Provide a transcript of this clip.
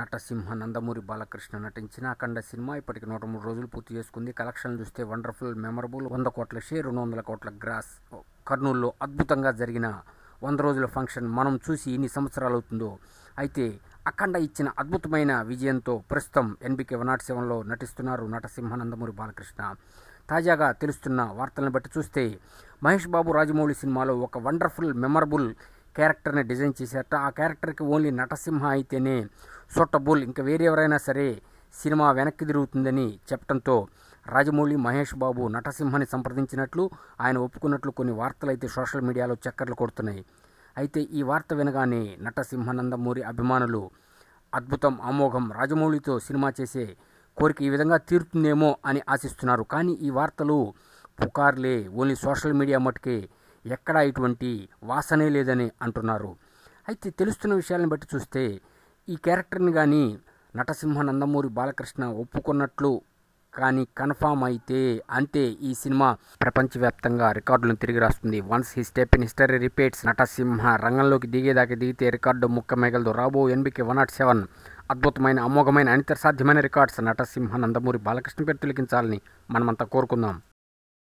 నటసింహ నందమూరి బాలకృష్ణ నటించిన అఖండ సినిమా ఇప్పటికి నూట మూడు రోజులు పూర్తి చేసుకుంది కలెక్షన్ చూస్తే వండర్ఫుల్ మెమరబుల్ వంద కోట్ల షేర్ రెండు వందల కోట్ల గ్రాస్ కర్నూలులో అద్భుతంగా జరిగిన వంద రోజుల ఫంక్షన్ మనం చూసి ఎన్ని సంవత్సరాలు అవుతుందో అయితే అఖండ ఇచ్చిన అద్భుతమైన విజయంతో ప్రస్తుతం ఎన్బికే వన్ నాట్ సెవెన్లో నటిస్తున్నారు నటసింహ నందమూరి బాలకృష్ణ తాజాగా తెలుస్తున్న వార్తలను బట్టి చూస్తే మహేష్ బాబు రాజమౌళి సినిమాలో ఒక వండర్ఫుల్ మెమరబుల్ క్యారెక్టర్ని డిజైన్ చేశారట ఆ క్యారెక్టర్కి ఓన్లీ నటసింహ అయితేనే సూటబుల్ ఇంకా వేరే ఎవరైనా సరే సినిమా వెనక్కి తిరుగుతుందని చెప్పడంతో రాజమౌళి మహేష్ బాబు నటసింహని సంప్రదించినట్లు ఆయన ఒప్పుకున్నట్లు కొన్ని వార్తలు అయితే సోషల్ మీడియాలో చక్కర్లు కొడుతున్నాయి అయితే ఈ వార్త వినగానే నటసింహానందమూరి అభిమానులు అద్భుతం అమోఘం రాజమౌళితో సినిమా చేసే కోరిక ఈ విధంగా తీరుతుందేమో అని ఆశిస్తున్నారు కానీ ఈ వార్తలు పుకార్లే ఓన్లీ సోషల్ మీడియా మటుకే ఎక్కడా ఇటువంటి వాసనే లేదని అంటున్నారు అయితే తెలుస్తున్న విషయాలను బట్టి చూస్తే ఈ క్యారెక్టర్ని కానీ నటసింహ నందమూరి బాలకృష్ణ ఒప్పుకున్నట్లు కానీ కన్ఫామ్ అయితే అంతే ఈ సినిమా ప్రపంచవ్యాప్తంగా రికార్డులను తిరిగి రాస్తుంది once he step in history repeats Natasimha రంగంలోకి దిగేదాకా దిగితే రికార్డు ముక్క మేగలదు రాబో ఎన్బికే వన్ నాట్ సెవెన్ అద్భుతమైన అమోఘమైన అనితర సాధ్యమైన రికార్డ్స్ నటసింహ నందమూరి బాలకృష్ణ పేరు తొలగించాలని మనమంతా కోరుకుందాం